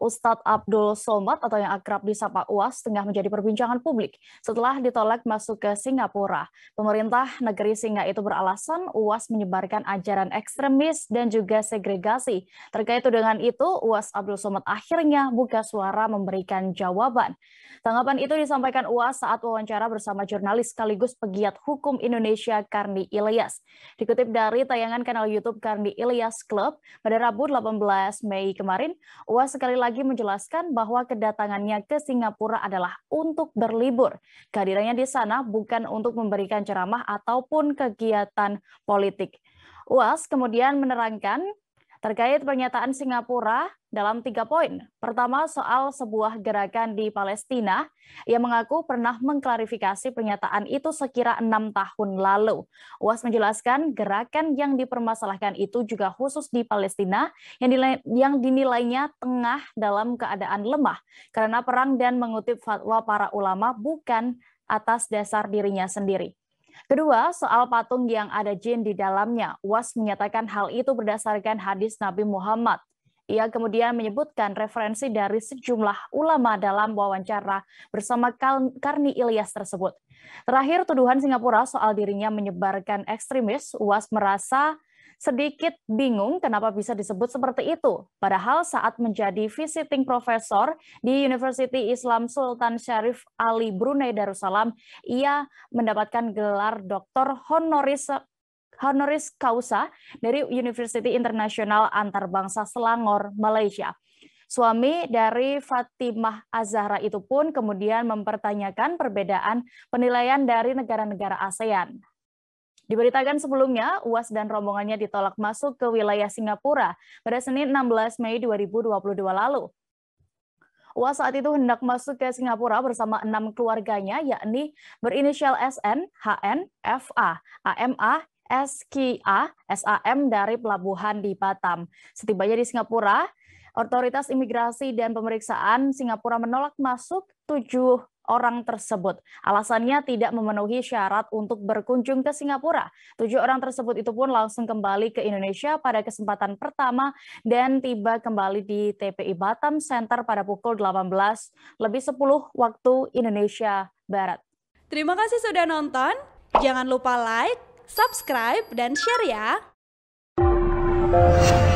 Ustadz Abdul Somad atau yang akrab disapa UAS tengah menjadi perbincangan publik setelah ditolak masuk ke Singapura. Pemerintah negeri Singa itu beralasan UAS menyebarkan ajaran ekstremis dan juga segregasi. Terkait dengan itu, UAS Abdul Somad akhirnya buka suara memberikan jawaban. Tanggapan itu disampaikan UAS saat wawancara bersama jurnalis sekaligus pegiat hukum Indonesia Karni Ilyas. Dikutip dari tayangan kanal YouTube Karni Ilyas Club pada Rabu 18 Mei kemarin, UAS sekali lagi lagi menjelaskan bahwa kedatangannya ke Singapura adalah untuk berlibur. Kehadirannya di sana bukan untuk memberikan ceramah ataupun kegiatan politik. UAS kemudian menerangkan terkait pernyataan Singapura dalam tiga poin. Pertama, soal sebuah gerakan di Palestina. Ia mengaku pernah mengklarifikasi pernyataan itu sekira enam tahun lalu. UAS menjelaskan gerakan yang dipermasalahkan itu juga khusus di Palestina yang, dinilai, yang dinilainya tengah dalam keadaan lemah karena perang dan mengutip fatwa para ulama bukan atas dasar dirinya sendiri. Kedua, soal patung yang ada jin di dalamnya. Was menyatakan hal itu berdasarkan hadis Nabi Muhammad. Ia kemudian menyebutkan referensi dari sejumlah ulama dalam wawancara bersama Karni Ilyas tersebut. Terakhir, tuduhan Singapura soal dirinya menyebarkan ekstremis, Was merasa Sedikit bingung kenapa bisa disebut seperti itu. Padahal saat menjadi visiting professor di University Islam Sultan Syarif Ali Brunei Darussalam, ia mendapatkan gelar doktor honoris honoris causa dari University Internasional Antarbangsa Selangor, Malaysia. Suami dari Fatimah Azahra itu pun kemudian mempertanyakan perbedaan penilaian dari negara-negara ASEAN. Diberitakan sebelumnya, UAS dan rombongannya ditolak masuk ke wilayah Singapura pada Senin 16 Mei 2022 lalu. UAS saat itu hendak masuk ke Singapura bersama enam keluarganya, yakni berinisial SN, HN, FA, AMA, SKA, SAM dari pelabuhan di Batam. Setibanya di Singapura, Otoritas Imigrasi dan Pemeriksaan Singapura menolak masuk tujuh orang tersebut. Alasannya tidak memenuhi syarat untuk berkunjung ke Singapura. Tujuh orang tersebut itu pun langsung kembali ke Indonesia pada kesempatan pertama dan tiba kembali di TPI Batam Center pada pukul 18 lebih 10 waktu Indonesia Barat. Terima kasih sudah nonton. Jangan lupa like, subscribe, dan share ya.